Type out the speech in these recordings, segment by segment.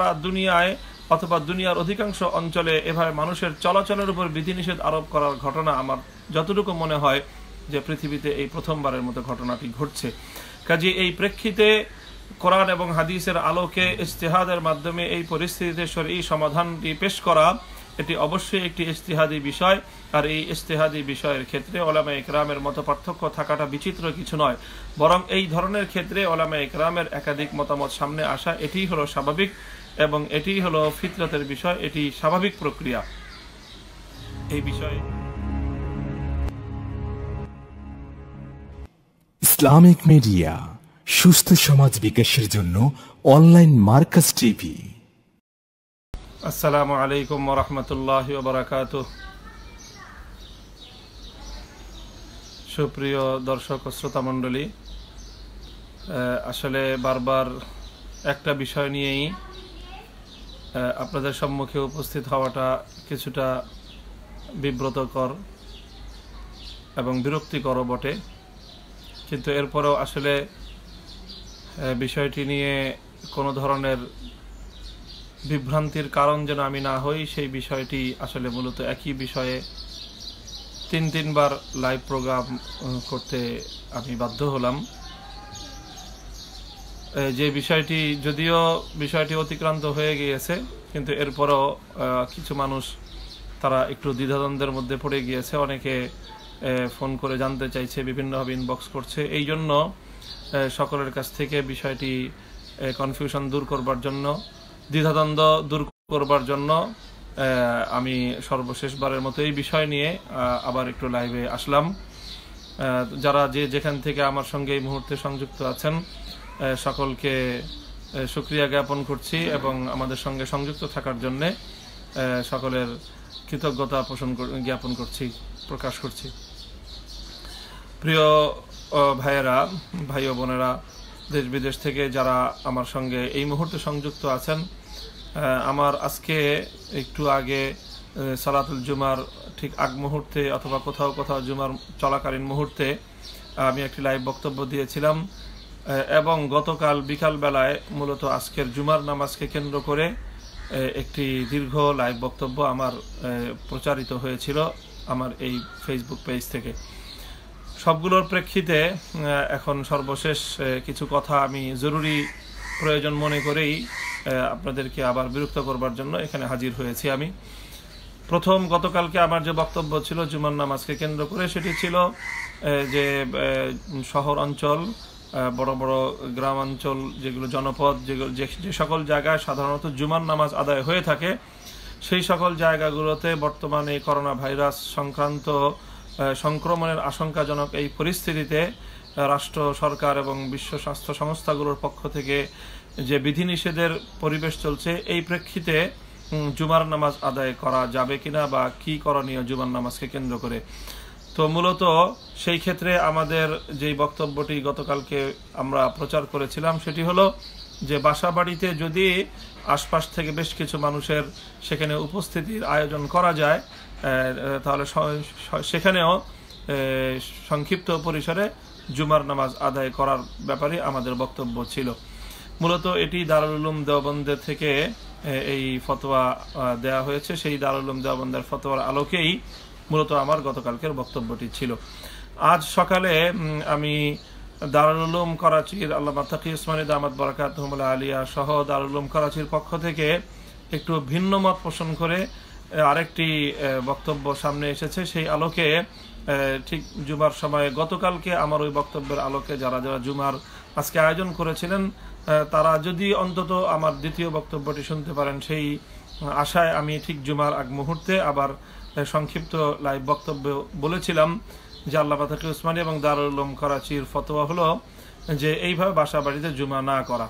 সারা দুনিয়ায় অথবা দুনিয়ার অধিকাংশ অঞ্চলে এভাবে মানুষের চলাচলের উপর বিধিনিষেধ আরোপ করার ঘটনা আমার যতটুকু মনে হয় যে পৃথিবীতে এই প্রথমবারের মতো ঘটনাটি ঘটছে কাজে এই প্রেক্ষিতে কোরআন এবং হাদিসের আলোকে ইস্তেহাদের মাধ্যমে এই পরিস্থিতিতে এই সমাধানটি পেশ করা এটি অবশ্যই একটি ইস্তেহাদি বিষয় আর এই ইস্তেহাদি বিষয়ের ক্ষেত্রে ওলামা একরামের মত পার্থক্য থাকাটা বিচিত্র কিছু নয় বরং এই ধরনের ক্ষেত্রে ওলামা একরামের একাধিক মতামত সামনে আসা এটি হলো স্বাভাবিক এবং এটি হলো ফিতরতের বিষয় এটি স্বাভাবিক প্রক্রিয়া এই বিষয়ে ইসলামিক মিডিয়া সুস্থ সমাজ বিকাশের জন্য অনলাইন মার্কাস টিভি আসসালামু আলাইকুম রহমতুল্লাহ বারাকাত সুপ্রিয় দর্শক শ্রোতা মণ্ডলী আসলে বারবার একটা বিষয় নিয়েই আপনাদের সম্মুখে উপস্থিত হওয়াটা কিছুটা বিব্রতকর এবং বিরক্তিকর বটে কিন্তু এরপরেও আসলে বিষয়টি নিয়ে কোনো ধরনের বিভ্রান্তির কারণ যেন আমি না হই সেই বিষয়টি আসলে মূলত একই বিষয়ে তিন তিনবার লাইভ প্রোগ্রাম করতে আমি বাধ্য হলাম যে বিষয়টি যদিও বিষয়টি অতিক্রান্ত হয়ে গিয়েছে কিন্তু এরপরও কিছু মানুষ তারা একটু দ্বিধাদ্বন্দ্বের মধ্যে পড়ে গিয়েছে অনেকে ফোন করে জানতে চাইছে বিভিন্নভাবে ইনবক্স করছে এই জন্য সকলের কাছ থেকে বিষয়টি কনফিউশন দূর করবার জন্য দ্বিধাদ্বন্দ্ব দূর করবার জন্য আমি সর্বশেষবারের মতো এই বিষয় নিয়ে আবার একটু লাইভে আসলাম যারা যে যেখান থেকে আমার সঙ্গে এই মুহূর্তে সংযুক্ত আছেন সকলকে সুক্রিয়া জ্ঞাপন করছি এবং আমাদের সঙ্গে সংযুক্ত থাকার জন্যে সকলের কৃতজ্ঞতা পোষণ জ্ঞাপন করছি প্রকাশ করছি প্রিয় ভাইয়েরা ভাই ও বোনেরা দেশ বিদেশ থেকে যারা আমার সঙ্গে এই মুহূর্তে সংযুক্ত আছেন আমার আজকে একটু আগে সালাতুল জুমার ঠিক আগ মুহূর্তে অথবা কোথাও কোথাও জুমার চলাকালীন মুহূর্তে আমি একটি লাইভ বক্তব্য দিয়েছিলাম এবং গতকাল বিকালবেলায় মূলত আজকের জুমার নামাজকে কেন্দ্র করে একটি দীর্ঘ লাইভ বক্তব্য আমার প্রচারিত হয়েছিল আমার এই ফেসবুক পেজ থেকে সবগুলোর প্রেক্ষিতে এখন সর্বশেষ কিছু কথা আমি জরুরি প্রয়োজন মনে করেই আপনাদেরকে আবার বিরক্ত করবার জন্য এখানে হাজির হয়েছি আমি প্রথম গতকালকে আমার যে বক্তব্য ছিল জুমার নামাজকে কেন্দ্র করে সেটি ছিল যে শহর অঞ্চল বড় বড় গ্রামাঞ্চল যেগুলো জনপদ যেগুলো যে সকল জায়গায় সাধারণত জুমার নামাজ আদায় হয়ে থাকে সেই সকল জায়গাগুলোতে বর্তমানে এই করোনা ভাইরাস সংক্রান্ত সংক্রমণের আশঙ্কাজনক এই পরিস্থিতিতে রাষ্ট্র সরকার এবং বিশ্ব স্বাস্থ্য সংস্থাগুলোর পক্ষ থেকে যে বিধিনিষেধের পরিবেশ চলছে এই প্রেক্ষিতে জুমার নামাজ আদায় করা যাবে কিনা বা কি করণীয় জুমার নামাজকে কেন্দ্র করে তো মূলত সেই ক্ষেত্রে আমাদের যেই বক্তব্যটি গতকালকে আমরা প্রচার করেছিলাম সেটি হলো যে বাসা বাড়িতে যদি আশপাশ থেকে বেশ কিছু মানুষের সেখানে উপস্থিতির আয়োজন করা যায় তাহলে সেখানেও সংক্ষিপ্ত পরিসরে জুমার নামাজ আদায় করার ব্যাপারে আমাদের বক্তব্য ছিল মূলত এটি দারুল উলুম দেওবন্দের থেকে এই ফতোয়া দেয়া হয়েছে সেই দারুল উলুম দেওবন্দের ফতোয়ার আলোকেই মূলত আমার গতকালকের বক্তব্যটি ছিল আজ সকালে আমি দারুলুম করাচির আল্লাহ তাকি ওসমানী দামাত বরাকাত আলিয়া সহ দারুলুম করাচির পক্ষ থেকে একটু ভিন্ন মত পোষণ করে আরেকটি বক্তব্য সামনে এসেছে সেই আলোকে ঠিক জুমার সময়ে গতকালকে আমার ওই বক্তব্যের আলোকে যারা যারা জুমার আজকে আয়োজন করেছিলেন তারা যদি অন্তত আমার দ্বিতীয় বক্তব্যটি শুনতে পারেন সেই আশায় আমি ঠিক জুমার আগ মুহূর্তে আবার সংক্ষিপ্ত লাইভ বক্তব্য বলেছিলাম যে আল্লাপা থেকে উসমানী এবং দারুলম করাচির ফতোয়া হলো যে এইভাবে বাসা বাড়িতে জুমা না করা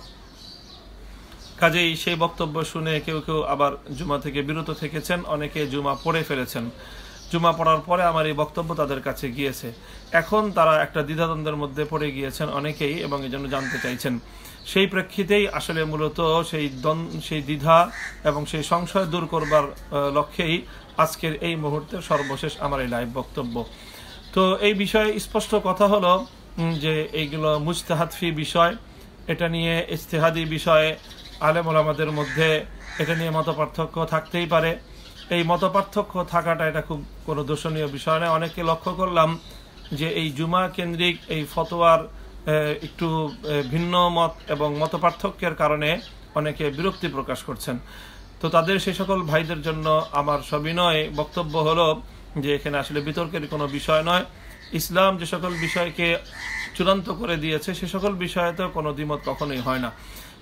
কাজেই সেই বক্তব্য শুনে কেউ কেউ আবার জুমা থেকে বিরত থেকেছেন অনেকে জুমা পড়ে ফেলেছেন জুমা পড়ার পরে আমার এই বক্তব্য তাদের কাছে গিয়েছে এখন তারা একটা দ্বিধাদ্বন্দ্বের মধ্যে পড়ে গিয়েছেন অনেকেই এবং এজন্য জানতে চাইছেন সেই প্রেক্ষিতেই আসলে মূলত সেই দ্বন্দ্ব সেই দ্বিধা এবং সেই সংশয় দূর করবার লক্ষ্যেই আজকের এই মুহূর্তে সর্বশেষ আমার এই লাইভ বক্তব্য তো এই বিষয়ে স্পষ্ট কথা হলো যে এইগুলো মুস্তাহাদফি বিষয় এটা নিয়ে ইস্তেহাদি বিষয়ে আলেম ওলামাদের মধ্যে এটা নিয়ে মত পার্থক্য থাকতেই পারে এই মত পার্থক্য থাকাটা এটা খুব কোনো দর্শনীয় বিষয় নয় অনেকে লক্ষ্য করলাম যে এই জুমা কেন্দ্রিক এই ফতোয়ার একটু ভিন্ন মত এবং মত পার্থক্যের কারণে অনেকে বিরক্তি প্রকাশ করছেন তো তাদের সেই সকল ভাইদের জন্য আমার সবিনয় বক্তব্য হলো যে এখানে আসলে বিতর্কের কোনো বিষয় নয় ইসলাম যে সকল বিষয়কে চূড়ান্ত করে দিয়েছে সে সকল বিষয়ে তো কোনো দ্বিমত কখনোই হয় না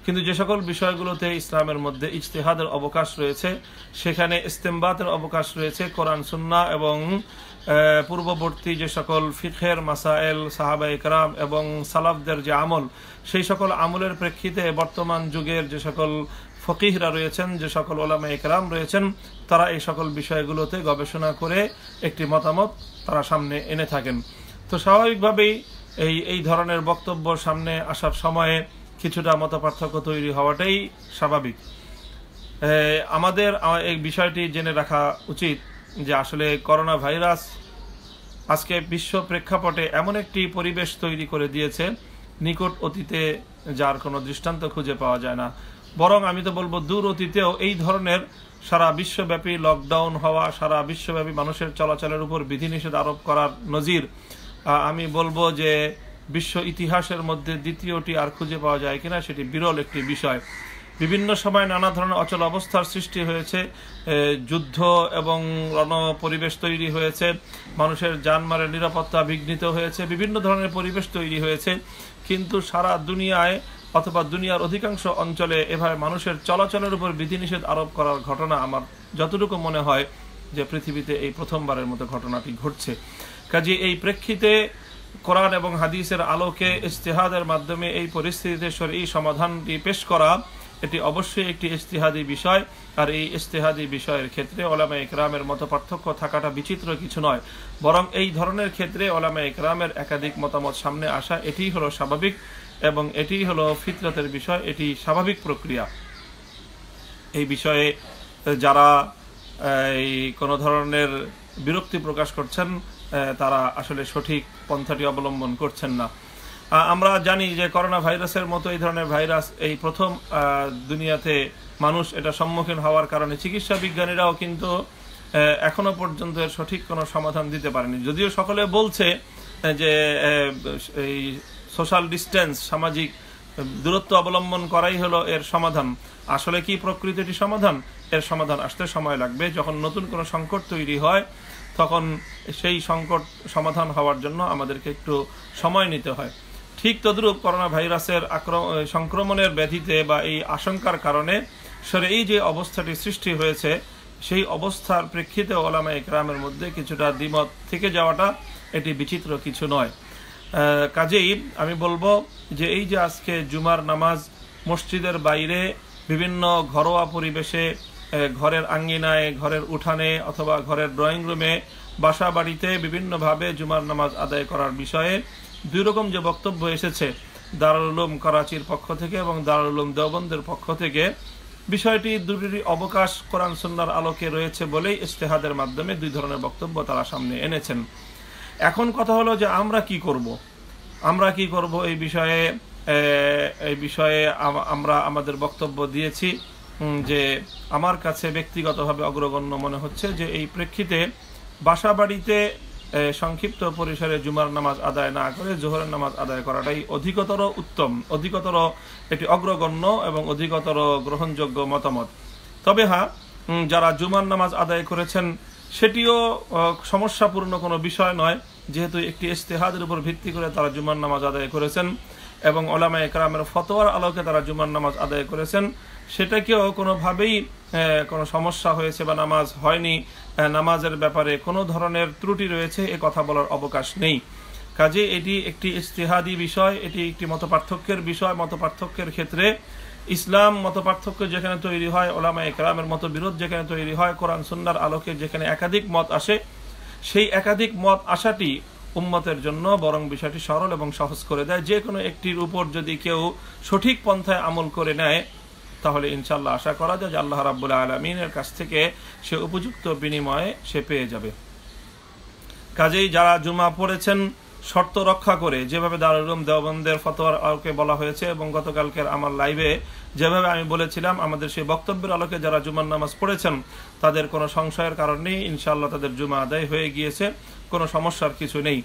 কিন্তু যে সকল বিষয়গুলোতে ইসলামের মধ্যে ইজতেহাদের অবকাশ রয়েছে সেখানে ইস্তেমবাতের অবকাশ রয়েছে কোরআন সুন্না এবং পূর্ববর্তী যে সকল ফিখের মাসায়েল সাহাবা ইকরাম এবং সালাফদের যে আমল সেই সকল আমলের প্রেক্ষিতে বর্তমান যুগের যে সকল ফকিহরা রয়েছেন যে সকল ওলামা একরাম রয়েছেন তারা এই সকল বিষয়গুলোতে গবেষণা করে একটি মতামত তারা সামনে এনে থাকেন তো স্বাভাবিকভাবেই এই এই ধরনের বক্তব্য সামনে আসার সময়ে কিছুটা মত পার্থক্য তৈরি হওয়াটাই স্বাভাবিক আমাদের এই বিষয়টি জেনে রাখা উচিত যে আসলে করোনা ভাইরাস আজকে বিশ্ব প্রেক্ষাপটে এমন একটি পরিবেশ তৈরি করে দিয়েছে নিকট অতীতে যার কোনো দৃষ্টান্ত খুঁজে পাওয়া যায় না বরং আমি তো বলবো দূর অতীতেও এই ধরনের সারা বিশ্বব্যাপী লকডাউন হওয়া সারা বিশ্বব্যাপী মানুষের চলাচলের উপর বিধিনিষেধ আরোপ করার নজির আমি বলবো যে বিশ্ব ইতিহাসের মধ্যে দ্বিতীয়টি আর খুঁজে পাওয়া যায় কিনা সেটি বিরল একটি বিষয় বিভিন্ন সময় নানা ধরনের অচল অবস্থার সৃষ্টি হয়েছে যুদ্ধ এবং রণ পরিবেশ তৈরি হয়েছে মানুষের যানমারের নিরাপত্তা বিঘ্নিত হয়েছে বিভিন্ন ধরনের পরিবেশ তৈরি হয়েছে কিন্তু সারা দুনিয়ায় অথবা দুনিয়ার অধিকাংশ অঞ্চলে এভাবে মানুষের চলাচলের উপর বিধিনিষেধ আরোপ করার ঘটনা আমার যতটুকু মনে হয় যে পৃথিবীতে এই প্রথমবারের মতো ঘটনাটি ঘটছে কাজে এই প্রেক্ষিতে কোরআন এবং হাদিসের আলোকে ইস্তেহাদের মাধ্যমে এই পরিস্থিতিতে সরি সমাধানটি পেশ করা এটি অবশ্যই একটি ইস্তেহাদি বিষয় আর এই ইস্তেহাদি বিষয়ের ক্ষেত্রে ওলামা ইকরামের মতো পার্থক্য থাকাটা বিচিত্র কিছু নয় বরং এই ধরনের ক্ষেত্রে ওলামা ইকরামের একাধিক মতামত সামনে আসা এটি হলো স্বাভাবিক এবং এটি হলো ফিতরতের বিষয় এটি স্বাভাবিক প্রক্রিয়া এই বিষয়ে যারা এই কোনো ধরনের বিরক্তি প্রকাশ করছেন তারা আসলে সঠিক পন্থাটি অবলম্বন করছেন না আমরা জানি যে করোনা ভাইরাসের মতো এই ধরনের ভাইরাস এই প্রথম দুনিয়াতে মানুষ এটা সম্মুখীন হওয়ার কারণে চিকিৎসা বিজ্ঞানীরাও কিন্তু এখনো পর্যন্ত সঠিক কোনো সমাধান দিতে পারেনি যদিও সকলে বলছে যে এই সোশ্যাল ডিস্টেন্স সামাজিক দূরত্ব অবলম্বন করাই হলো এর সমাধান আসলে কি প্রকৃতিটি সমাধান এর সমাধান আসতে সময় লাগবে যখন নতুন কোনো সংকট তৈরি হয় তখন সেই সংকট সমাধান হওয়ার জন্য আমাদেরকে একটু সময় নিতে হয় ঠিক তদ্রূপ করোনা ভাইরাসের সংক্রমণের ব্যাধিতে বা এই আশঙ্কার কারণে সরে এই যে অবস্থাটি সৃষ্টি হয়েছে সেই অবস্থার প্রেক্ষিতে ওলামা একরামের মধ্যে কিছুটা দ্বিমত থেকে যাওয়াটা এটি বিচিত্র কিছু নয় কাজেই আমি বলবো যে এই যে আজকে জুমার নামাজ মসজিদের বাইরে বিভিন্ন ঘরোয়া পরিবেশে ঘরের আঙ্গিনায় ঘরের উঠানে অথবা ঘরের ড্রয়িং রুমে বাসা বাড়িতে বিভিন্নভাবে জুমার নামাজ আদায় করার বিষয়ে দুই রকম যে বক্তব্য এসেছে দারুলুম করাচির পক্ষ থেকে এবং দারুলুম দেওবন্দের পক্ষ থেকে বিষয়টি দুটি অবকাশ কোরআন সন্ন্যার আলোকে রয়েছে বলেই ইস্তেহাদের মাধ্যমে দুই ধরনের বক্তব্য তারা সামনে এনেছেন এখন কথা হলো যে আমরা কি করবো আমরা কি করব এই বিষয়ে এই বিষয়ে আমরা আমাদের বক্তব্য দিয়েছি যে আমার কাছে ব্যক্তিগতভাবে অগ্রগণ্য মনে হচ্ছে যে এই প্রেক্ষিতে বাসা বাড়িতে সংক্ষিপ্ত পরিসরে জুমার নামাজ আদায় না করে জোহরের নামাজ আদায় করাটাই অধিকতর উত্তম অধিকতর একটি অগ্রগণ্য এবং অধিকতর গ্রহণযোগ্য মতামত তবে হ্যাঁ যারা জুমার নামাজ আদায় করেছেন সেটিও সমস্যাপূর্ণ কোনো বিষয় নয় যেহেতু একটি ইশতেহাদের উপর ভিত্তি করে তারা জুমার নামাজ আদায় করেছেন এবং ওলামা একরামের ফতোয়ার আলোকে তারা জুমার নামাজ আদায় করেছেন সেটাকেও কোনোভাবেই কোনো সমস্যা হয়েছে বা নামাজ হয়নি নামাজের ব্যাপারে কোনো ধরনের ত্রুটি রয়েছে এ কথা বলার অবকাশ নেই কাজে এটি একটি ইস্তেহাদি বিষয় এটি একটি মত পার্থক্যের বিষয় মত পার্থক্যের ক্ষেত্রে ইসলাম মত পার্থক্য যেখানে তৈরি হয় ওলামা একরামের মতো বিরোধ যেখানে তৈরি হয় কোরআন সুন্নার আলোকে যেখানে একাধিক মত আসে সেই একাধিক মত আসাটি উম্মতের জন্য বরং বিষয়টি সরল এবং সহজ করে দেয় যে কোনো একটির উপর যদি কেউ সঠিক পন্থায় আমল করে নেয় তাহলে ইনশাল্লাহ আশা করা যায় যে আল্লাহ রাবুল আলমিনের কাছ থেকে সে উপযুক্ত বিনিময়ে সে পেয়ে যাবে কাজেই যারা জুমা পড়েছেন শর্ত রক্ষা করে যেভাবে দারুল দেওবন্দের ফতোয়ারকে বলা হয়েছে এবং গতকালকের আমার লাইভে যেভাবে আমি বলেছিলাম আমাদের সেই বক্তব্যের আলোকে যারা জুমার নামাজ পড়েছেন তাদের কোনো সংশয়ের কারণ নেই ইনশাআল্লাহ তাদের জুমা আদায় হয়ে গিয়েছে কোনো সমস্যার কিছু নেই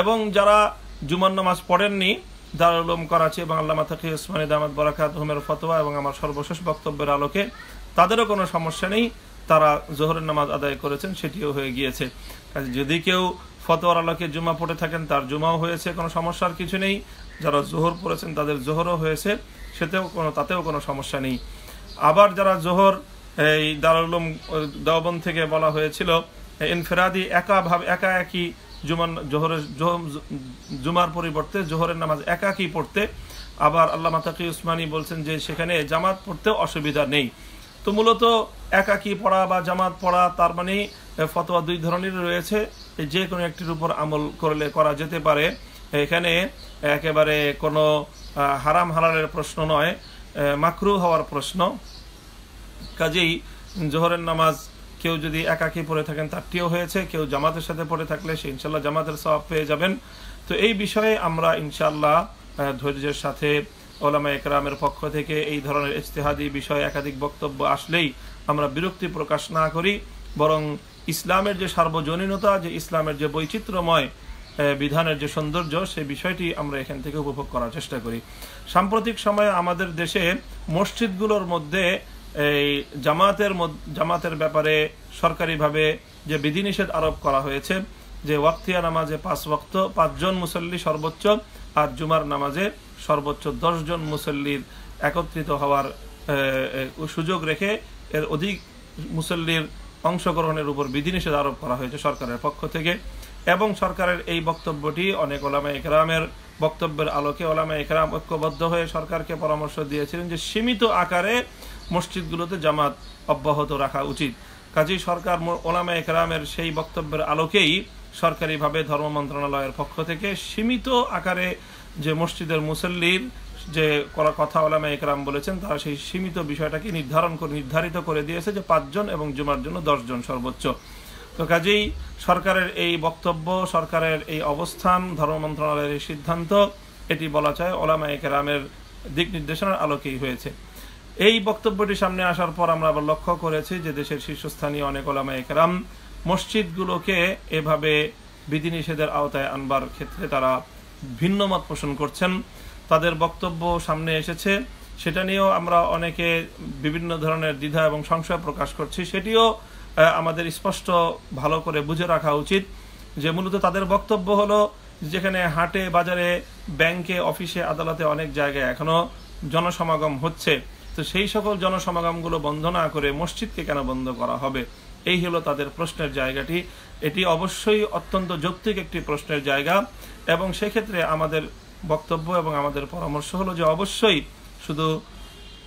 এবং যারা জুমার নামাজ পড়েননি দারুলম করাচি এবং আল্লামা থাকি ওসমানী দামাদ বরাকাত হুমের ফতোয়া এবং আমার সর্বশেষ বক্তব্যের আলোকে তাদেরও কোনো সমস্যা নেই তারা জোহরের নামাজ আদায় করেছেন সেটিও হয়ে গিয়েছে যদি কেউ ফতোয়ার আলোকে জুমা পড়ে থাকেন তার জুমাও হয়েছে কোনো সমস্যার কিছু নেই যারা জোহর পড়েছেন তাদের জোহরও হয়েছে সেতেও কোনো তাতেও কোনো সমস্যা নেই আবার যারা জোহর এই দারুলম দেওবন থেকে বলা হয়েছিল ইনফেরাদি একাভাবে একা একই জুমান জোহরের জুমার পরিবর্তে জোহরের নামাজ একাকি পড়তে আবার আল্লাহ মাতাকি উসমানী বলছেন যে সেখানে জামাত পড়তেও অসুবিধা নেই তো মূলত একাকি পড়া বা জামাত পড়া তার মানে ফতোয়া দুই ধরনের রয়েছে যে কোনো একটির উপর আমল করলে করা যেতে পারে এখানে একেবারে কোনো হারাম হালালের প্রশ্ন নয় মাকরু হওয়ার প্রশ্ন কাজেই জোহরের নামাজ কেউ যদি একাকি পড়ে থাকেন তারটিও হয়েছে কেউ জামাতের সাথে পড়ে থাকলে সে ইনশাল্লাহ জামাতের সব পেয়ে যাবেন তো এই বিষয়ে আমরা ইনশাল্লাহ ধৈর্যের সাথে ওলামা একরামের পক্ষ থেকে এই ধরনের ইজতেহাদি বিষয়ে একাধিক বক্তব্য আসলেই আমরা বিরক্তি প্রকাশ না করি বরং ইসলামের যে সার্বজনীনতা যে ইসলামের যে বৈচিত্র্যময় বিধানের যে সৌন্দর্য সেই বিষয়টি আমরা এখান থেকে উপভোগ করার চেষ্টা করি সাম্প্রতিক সময়ে আমাদের দেশে মসজিদগুলোর মধ্যে এই জামাতের জামাতের ব্যাপারে সরকারিভাবে যে বিধিনিষেধ আরোপ করা হয়েছে যে ওয়াক্তিয়া নামাজে পাঁচ বক্ত পাঁচজন মুসল্লি সর্বোচ্চ আর জুমার নামাজে সর্বোচ্চ দশজন মুসল্লির একত্রিত হওয়ার সুযোগ রেখে এর অধিক মুসল্লির অংশগ্রহণের উপর বিধিনিষেধ আরোপ করা হয়েছে সরকারের পক্ষ থেকে এবং সরকারের এই বক্তব্যটি অনেক ওলামা একরামের বক্তব্যের আলোকে ওলামা একরাম ঐক্যবদ্ধ হয়ে সরকারকে পরামর্শ দিয়েছিলেন যে সীমিত আকারে মসজিদগুলোতে জামাত অব্যাহত রাখা উচিত কাজেই সরকার ওলামা একরামের সেই বক্তব্যের আলোকেই সরকারিভাবে ধর্ম মন্ত্রণালয়ের পক্ষ থেকে সীমিত আকারে যে মসজিদের মুসল্লির যে কথা ওলামা একরাম বলেছেন তারা সেই সীমিত বিষয়টাকে নির্ধারণ করে নির্ধারিত করে দিয়েছে যে পাঁচজন এবং জুমার জন্য দশজন সর্বোচ্চ তো কাজেই সরকারের এই বক্তব্য সরকারের এই অবস্থান ধর্ম মন্ত্রণালয়ের এই সিদ্ধান্ত এটি বলা চায় ওলামা একরামের দিক নির্দেশনার আলোকেই হয়েছে এই বক্তব্যটি সামনে আসার পর আমরা আবার লক্ষ্য করেছি যে দেশের শীর্ষস্থানীয় অনেক ওলামা একরাম মসজিদগুলোকে এভাবে বিধিনিষেধের আওতায় আনবার ক্ষেত্রে তারা ভিন্ন মত পোষণ করছেন তাদের বক্তব্য সামনে এসেছে সেটা নিয়েও আমরা অনেকে বিভিন্ন ধরনের দ্বিধা এবং সংশয় প্রকাশ করছি সেটিও আমাদের স্পষ্ট ভালো করে বুঝে রাখা উচিত যে মূলত তাদের বক্তব্য হলো যেখানে হাটে বাজারে ব্যাংকে অফিসে আদালতে অনেক জায়গায় এখনও জনসমাগম হচ্ছে তো সেই সকল জনসমাগমগুলো বন্ধ না করে মসজিদকে কেন বন্ধ করা হবে এই হলো তাদের প্রশ্নের জায়গাটি এটি অবশ্যই অত্যন্ত যৌক্তিক একটি প্রশ্নের জায়গা এবং সেক্ষেত্রে আমাদের বক্তব্য এবং আমাদের পরামর্শ হলো যে অবশ্যই শুধু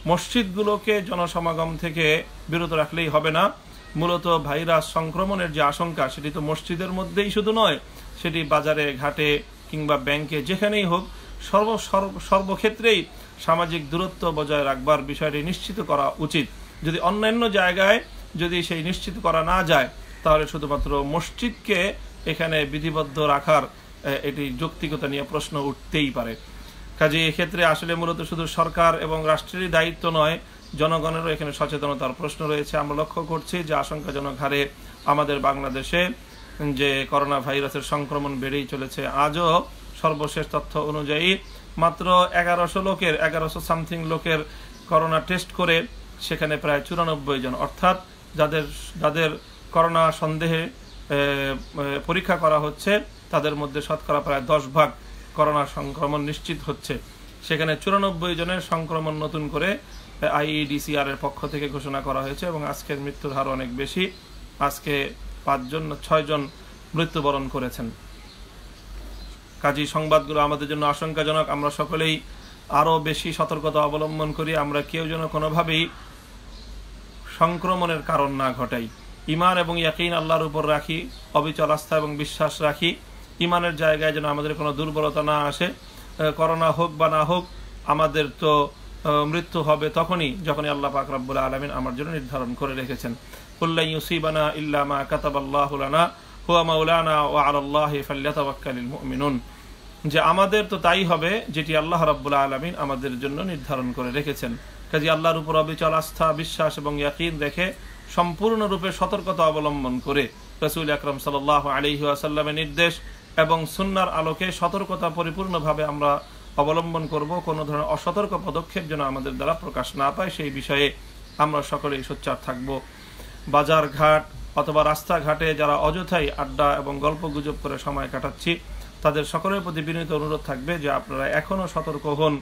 মসজিদগুলোকে জনসমাগম থেকে বিরত রাখলেই হবে না মূলত ভাইরাস সংক্রমণের যে আশঙ্কা সেটি তো মসজিদের মধ্যেই শুধু নয় সেটি বাজারে ঘাটে কিংবা ব্যাংকে যেখানেই হোক সর্ব সর্বক্ষেত্রেই সামাজিক দূরত্ব বজায় রাখবার বিষয়টি নিশ্চিত করা উচিত যদি অন্যান্য জায়গায় যদি সেই নিশ্চিত করা না যায় তাহলে শুধুমাত্র মসজিদকে এখানে বিধিবদ্ধ রাখার এটি যৌক্তিকতা নিয়ে প্রশ্ন উঠতেই পারে কাজে এক্ষেত্রে আসলে মূলত শুধু সরকার এবং রাষ্ট্রেরই দায়িত্ব নয় জনগণেরও এখানে সচেতনতার প্রশ্ন রয়েছে আমরা লক্ষ্য করছি যে আশঙ্কাজনক হারে আমাদের বাংলাদেশে যে করোনা ভাইরাসের সংক্রমণ বেড়েই চলেছে আজও সর্বশেষ তথ্য অনুযায়ী মাত্র এগারোশো লোকের এগারোশো সামথিং লোকের করোনা টেস্ট করে সেখানে প্রায় চুরানব্বই জন অর্থাৎ যাদের যাদের করোনা সন্দেহে পরীক্ষা করা হচ্ছে তাদের মধ্যে শতকরা প্রায় দশ ভাগ করোনা সংক্রমণ নিশ্চিত হচ্ছে সেখানে চুরানব্বই জনের সংক্রমণ নতুন করে আইইডিসিআর এর পক্ষ থেকে ঘোষণা করা হয়েছে এবং আজকের মৃত্যুর হার অনেক বেশি আজকে পাঁচজন ছয়জন মৃত্যুবরণ করেছেন কাজী সংবাদগুলো আমাদের জন্য আশঙ্কাজনক আমরা সকলেই আরও বেশি সতর্কতা অবলম্বন করি আমরা কেউ যেন কোনোভাবেই সংক্রমণের কারণ না ঘটাই ইমান এবং ইয়াকিন আল্লাহর উপর রাখি অবিচল আস্থা এবং বিশ্বাস রাখি ইমানের জায়গায় যেন আমাদের কোনো দুর্বলতা না আসে করোনা হোক বা না হোক আমাদের তো মৃত্যু হবে তখনই যখনই আল্লাহ পাক রব্বুল আলমিন আমার জন্য নির্ধারণ করে রেখেছেন কুল্লা ইউসিবানা ইল্লামা কাতাবাল্লাহুলানা হুয়া মাউলানা ও আল্লাহ ফাল্লাতাবাক্কালিল মুমিনুন যে আমাদের তো তাই হবে যেটি আল্লাহ রাব্বুল আলমিন আমাদের জন্য নির্ধারণ করে রেখেছেন কাজী আল্লাহর উপর অবিচল আস্থা বিশ্বাস এবং ইয়াকিন রেখে সম্পূর্ণরূপে সতর্কতা অবলম্বন করে রসুল আকরম সাল আলহি আসাল্লামের নির্দেশ এবং সুন্নার আলোকে সতর্কতা পরিপূর্ণভাবে আমরা অবলম্বন করব কোনো ধরনের অসতর্ক পদক্ষেপ যেন আমাদের দ্বারা প্রকাশ না পায় সেই বিষয়ে আমরা সকলেই সোচ্চার থাকব বাজার ঘাট অথবা রাস্তাঘাটে যারা অযথাই আড্ডা এবং গল্প গুজব করে সময় কাটাচ্ছি তাদের সকলের প্রতি বিনীত অনুরোধ থাকবে যে আপনারা এখনও সতর্ক হন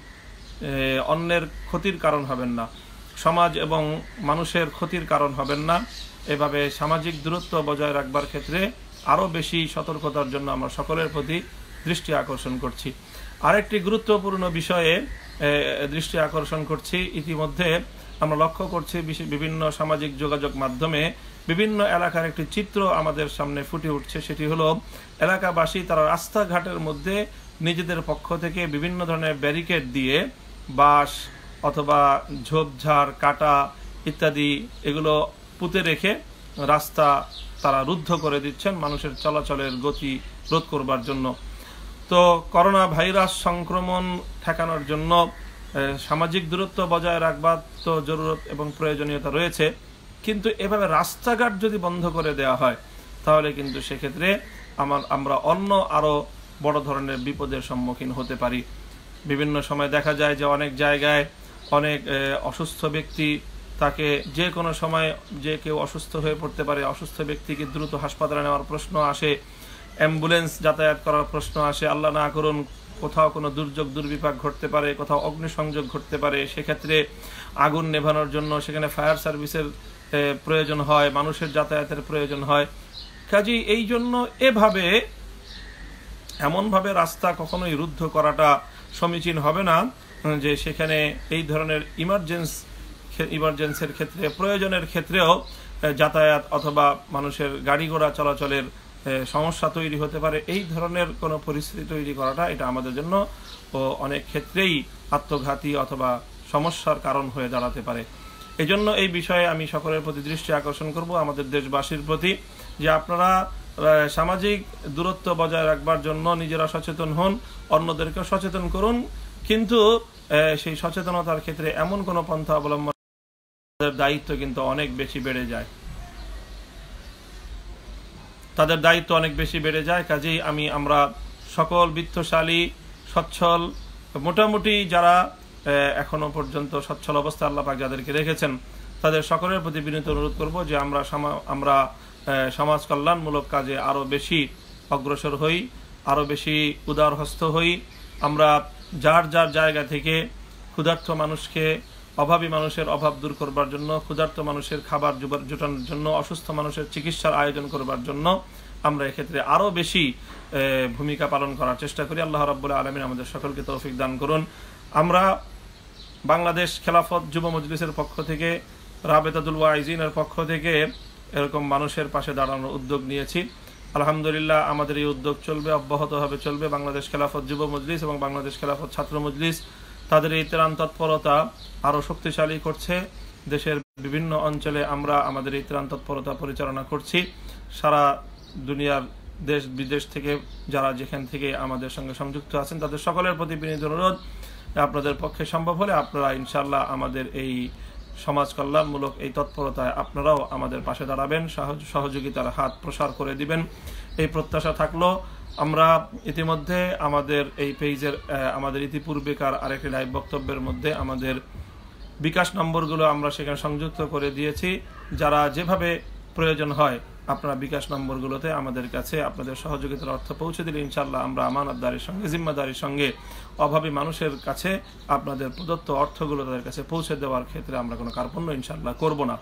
অন্যের ক্ষতির কারণ হবেন না সমাজ এবং মানুষের ক্ষতির কারণ হবেন না এভাবে সামাজিক দূরত্ব বজায় রাখবার ক্ষেত্রে আরও বেশি সতর্কতার জন্য আমরা সকলের প্রতি দৃষ্টি আকর্ষণ করছি আরেকটি গুরুত্বপূর্ণ বিষয়ে দৃষ্টি আকর্ষণ করছি ইতিমধ্যে আমরা লক্ষ্য করছি বিভিন্ন সামাজিক যোগাযোগ মাধ্যমে বিভিন্ন এলাকার একটি চিত্র আমাদের সামনে ফুটে উঠছে সেটি হলো এলাকাবাসী তারা রাস্তাঘাটের মধ্যে নিজেদের পক্ষ থেকে বিভিন্ন ধরনের ব্যারিকেড দিয়ে বাঁশ অথবা ঝোপঝাড় কাটা ইত্যাদি এগুলো পুঁতে রেখে রাস্তা তারা রুদ্ধ করে দিচ্ছেন মানুষের চলাচলের গতি রোধ করবার জন্য তো করোনা ভাইরাস সংক্রমণ ঠেকানোর জন্য সামাজিক দূরত্ব বজায় রাখবার তো জরুরত এবং প্রয়োজনীয়তা রয়েছে কিন্তু এভাবে রাস্তাঘাট যদি বন্ধ করে দেওয়া হয় তাহলে কিন্তু সেক্ষেত্রে আমার আমরা অন্য আরও বড় ধরনের বিপদের সম্মুখীন হতে পারি বিভিন্ন সময় দেখা যায় যে অনেক জায়গায় অনেক অসুস্থ ব্যক্তি তাকে যে কোনো সময় যে কেউ অসুস্থ হয়ে পড়তে পারে অসুস্থ ব্যক্তিকে দ্রুত হাসপাতালে নেওয়ার প্রশ্ন আসে অ্যাম্বুলেন্স যাতায়াত করার প্রশ্ন আসে আল্লাহ না করুন কোথাও কোনো দুর্যোগ দুর্বিপাক ঘটতে পারে কোথাও অগ্নিসংযোগ ঘটতে পারে সেক্ষেত্রে আগুন নেভানোর জন্য সেখানে ফায়ার সার্ভিসের প্রয়োজন হয় মানুষের যাতায়াতের প্রয়োজন হয় কাজী এই জন্য এভাবে এমনভাবে রাস্তা কখনোই রুদ্ধ করাটা সমীচীন হবে না যে সেখানে এই ধরনের ইমার্জেন্স ইমার্জেন্সের ক্ষেত্রে প্রয়োজনের ক্ষেত্রেও যাতায়াত অথবা মানুষের গাড়ি ঘোড়া চলাচলের সমস্যা তৈরি হতে পারে এই ধরনের কোনো পরিস্থিতি তৈরি করাটা এটা আমাদের জন্য অনেক ক্ষেত্রেই আত্মঘাতী অথবা সমস্যার কারণ হয়ে দাঁড়াতে পারে এজন্য এই বিষয়ে আমি সকলের প্রতি দৃষ্টি আকর্ষণ করব আমাদের দেশবাসীর প্রতি যে আপনারা সামাজিক দূরত্ব বজায় রাখবার জন্য নিজেরা সচেতন হন অন্যদেরকে সচেতন করুন কিন্তু সেই সচেতনতার ক্ষেত্রে এমন কোনো পন্থা অবলম্বন দায়িত্ব কিন্তু অনেক বেশি বেড়ে যায় তাদের দায়িত্ব অনেক বেশি বেড়ে যায় কাজেই আমি আমরা সকল বৃত্তশালী সচ্ছল মোটামুটি যারা এখনও পর্যন্ত সচ্ছল অবস্থা আল্লাপাক যাদেরকে রেখেছেন তাদের সকলের প্রতি বিনীত অনুরোধ করব যে আমরা আমরা সমাজ কল্যাণমূলক কাজে আরও বেশি অগ্রসর হই আরও বেশি উদারহস্ত হই আমরা যার যার জায়গা থেকে ক্ষুধার্থ মানুষকে অভাবী মানুষের অভাব দূর করবার জন্য ক্ষুধার্ত মানুষের খাবার জোটানোর জন্য অসুস্থ মানুষের চিকিৎসার আয়োজন করবার জন্য আমরা এক্ষেত্রে আরও বেশি ভূমিকা পালন করার চেষ্টা করি আল্লাহ রাবুল্লাহ আলমিন আমাদের সকলকে তৌফিক দান করুন আমরা বাংলাদেশ খেলাফত যুব মজলিসের পক্ষ থেকে রাবেতাদুল ওয়াইজিনের পক্ষ থেকে এরকম মানুষের পাশে দাঁড়ানোর উদ্যোগ নিয়েছি আলহামদুলিল্লাহ আমাদের এই উদ্যোগ চলবে অব্যাহতভাবে চলবে বাংলাদেশ খেলাফত যুব মজলিস এবং বাংলাদেশ খেলাফত ছাত্র মজলিস তাদের এই ত্রাণ তৎপরতা আরও শক্তিশালী করছে দেশের বিভিন্ন অঞ্চলে আমরা আমাদের এই ত্রাণ তৎপরতা পরিচালনা করছি সারা দুনিয়ার দেশ বিদেশ থেকে যারা যেখান থেকে আমাদের সঙ্গে সংযুক্ত আছেন তাদের সকলের প্রতি বিনীত অনুরোধ আপনাদের পক্ষে সম্ভব হলে আপনারা ইনশাল্লাহ আমাদের এই সমাজ কল্যাণমূলক এই তৎপরতায় আপনারাও আমাদের পাশে দাঁড়াবেন সহযোগিতার হাত প্রসার করে দিবেন এই প্রত্যাশা থাকলো আমরা ইতিমধ্যে আমাদের এই পেজের আমাদের ইতিপূর্বেকার আরেকটি লাইভ বক্তব্যের মধ্যে আমাদের বিকাশ নম্বরগুলো আমরা সেখানে সংযুক্ত করে দিয়েছি যারা যেভাবে প্রয়োজন হয় আপনারা বিকাশ নম্বরগুলোতে আমাদের কাছে আপনাদের সহযোগিতার অর্থ পৌঁছে দিলে ইনশাল্লাহ আমরা আমানতদারির সঙ্গে জিম্মাদারির সঙ্গে অভাবী মানুষের কাছে আপনাদের প্রদত্ত অর্থগুলো তাদের কাছে পৌঁছে দেওয়ার ক্ষেত্রে আমরা কোনো কার্পণ্য ইনশাল্লাহ করব না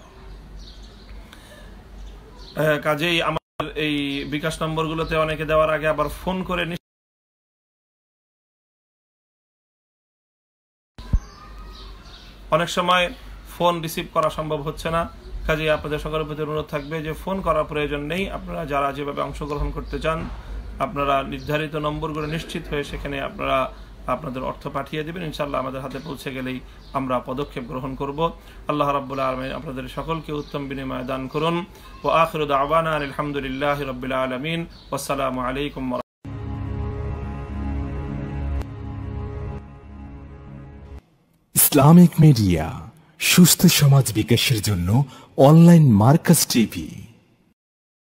কাজেই এই বিকাশ নম্বরগুলোতে অনেকে দেওয়ার আগে আবার ফোন করে অনেক সময় ফোন রিসিভ করা সম্ভব হচ্ছে না কাজে আপনাদের সকলের প্রতি অনুরোধ থাকবে যে ফোন করার প্রয়োজন নেই আপনারা যারা যেভাবে অংশগ্রহণ করতে চান আপনারা নির্ধারিত নম্বরগুলো নিশ্চিত হয়ে সেখানে আপনারা আপনাদের অর্থ পাঠিয়ে দেবেন ইনশাল্লাহ আমাদের হাতে পৌঁছে গেলেই আমরা পদক্ষেপ গ্রহণ করব আল্লাহ রাবুল আলমিন আপনাদের সকলকে উত্তম বিনিময় দান করুন ও আখরুদ আবানা আলহামদুলিল্লাহ রবিল আলমিন আসসালামু আলাইকুম ইসলামিক মিডিয়া সুস্থ সমাজ বিকাশের জন্য অনলাইন মার্কাস টিভি